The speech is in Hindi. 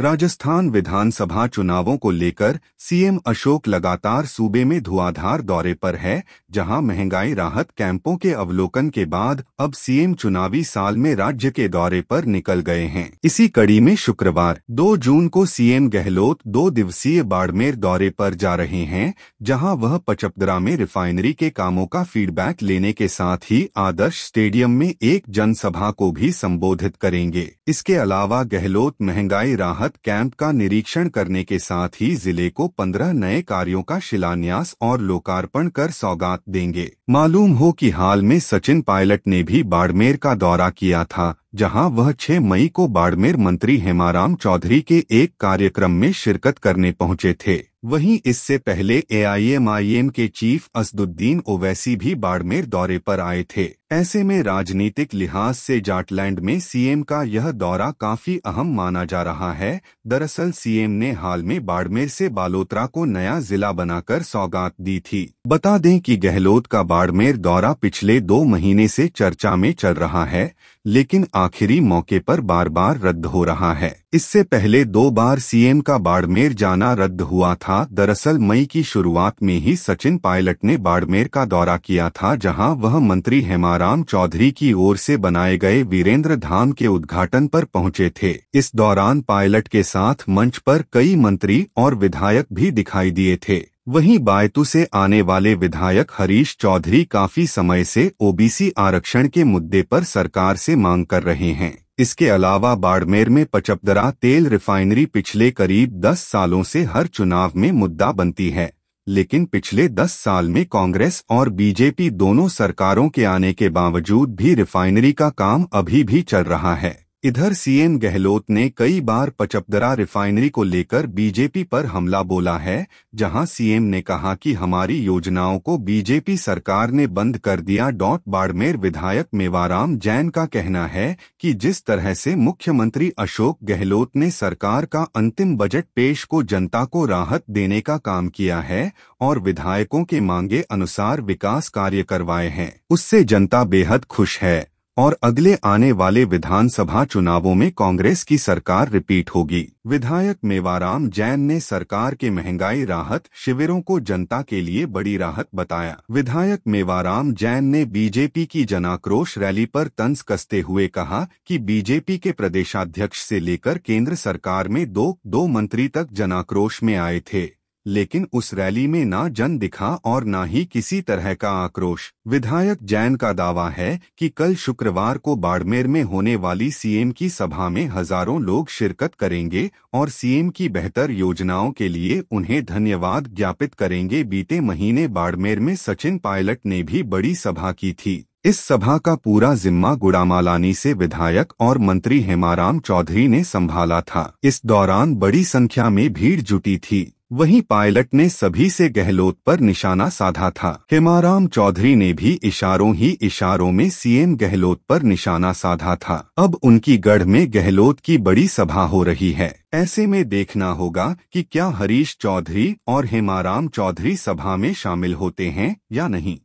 राजस्थान विधानसभा चुनावों को लेकर सीएम अशोक लगातार सूबे में धुआंधार दौरे पर है जहां महंगाई राहत कैंपों के अवलोकन के बाद अब सीएम चुनावी साल में राज्य के दौरे पर निकल गए हैं इसी कड़ी में शुक्रवार 2 जून को सीएम गहलोत दो दिवसीय बाड़मेर दौरे पर जा रहे हैं जहां वह पचपदरा में रिफाइनरी के कामों का फीडबैक लेने के साथ ही आदर्श स्टेडियम में एक जनसभा को भी संबोधित करेंगे इसके अलावा गहलोत महंगाई राहत राहत कैंप का निरीक्षण करने के साथ ही जिले को 15 नए कार्यों का शिलान्यास और लोकार्पण कर सौगात देंगे मालूम हो कि हाल में सचिन पायलट ने भी बाड़मेर का दौरा किया था जहां वह 6 मई को बाड़मेर मंत्री हेमाराम चौधरी के एक कार्यक्रम में शिरकत करने पहुंचे थे वहीं इससे पहले एआईएमआईएम के चीफ असदुद्दीन ओवैसी भी बाड़मेर दौरे पर आए थे ऐसे में राजनीतिक लिहाज से जाटलैंड में सीएम का यह दौरा काफी अहम माना जा रहा है दरअसल सीएम ने हाल में बाड़मेर से बालोतरा को नया जिला बनाकर सौगात दी थी बता दें कि गहलोत का बाड़मेर दौरा पिछले दो महीने से चर्चा में चल रहा है लेकिन आखिरी मौके पर बार बार रद्द हो रहा है इससे पहले दो बार सीएम का बाड़मेर जाना रद्द हुआ था दरअसल मई की शुरुआत में ही सचिन पायलट ने बाड़मेर का दौरा किया था जहां वह मंत्री हेमाराम चौधरी की ओर से बनाए गए वीरेंद्र धाम के उद्घाटन पर पहुंचे थे इस दौरान पायलट के साथ मंच पर कई मंत्री और विधायक भी दिखाई दिए थे वहीं बायतू से आने वाले विधायक हरीश चौधरी काफी समय से ओबीसी आरक्षण के मुद्दे पर सरकार से मांग कर रहे हैं इसके अलावा बाड़मेर में पचपदरा तेल रिफाइनरी पिछले करीब 10 सालों से हर चुनाव में मुद्दा बनती है लेकिन पिछले 10 साल में कांग्रेस और बीजेपी दोनों सरकारों के आने के बावजूद भी रिफाइनरी का काम अभी भी चल रहा है इधर सीएम गहलोत ने कई बार पचपदरा रिफाइनरी को लेकर बीजेपी पर हमला बोला है जहां सीएम ने कहा कि हमारी योजनाओं को बीजेपी सरकार ने बंद कर दिया डॉट बाड़मेर विधायक मेवाराम जैन का कहना है कि जिस तरह से मुख्यमंत्री अशोक गहलोत ने सरकार का अंतिम बजट पेश को जनता को राहत देने का काम किया है और विधायकों के मांगे अनुसार विकास कार्य करवाए हैं उससे जनता बेहद खुश है और अगले आने वाले विधानसभा चुनावों में कांग्रेस की सरकार रिपीट होगी विधायक मेवाराम जैन ने सरकार के महंगाई राहत शिविरों को जनता के लिए बड़ी राहत बताया विधायक मेवाराम जैन ने बीजेपी की जनाक्रोश रैली पर तंज कसते हुए कहा कि बीजेपी के प्रदेशाध्यक्ष से लेकर केंद्र सरकार में दो दो मंत्री तक जनाक्रोश में आए थे लेकिन उस रैली में ना जन दिखा और ना ही किसी तरह का आक्रोश विधायक जैन का दावा है कि कल शुक्रवार को बाड़मेर में होने वाली सीएम की सभा में हजारों लोग शिरकत करेंगे और सीएम की बेहतर योजनाओं के लिए उन्हें धन्यवाद ज्ञापित करेंगे बीते महीने बाड़मेर में सचिन पायलट ने भी बड़ी सभा की थी इस सभा का पूरा जिम्मा गुड़ामालानी से विधायक और मंत्री हेमाराम चौधरी ने संभाला था इस दौरान बड़ी संख्या में भीड़ जुटी थी वहीं पायलट ने सभी से गहलोत पर निशाना साधा था हेमाराम चौधरी ने भी इशारों ही इशारों में सीएम गहलोत पर निशाना साधा था अब उनकी गढ़ में गहलोत की बड़ी सभा हो रही है ऐसे में देखना होगा कि क्या हरीश चौधरी और हेमाराम चौधरी सभा में शामिल होते हैं या नहीं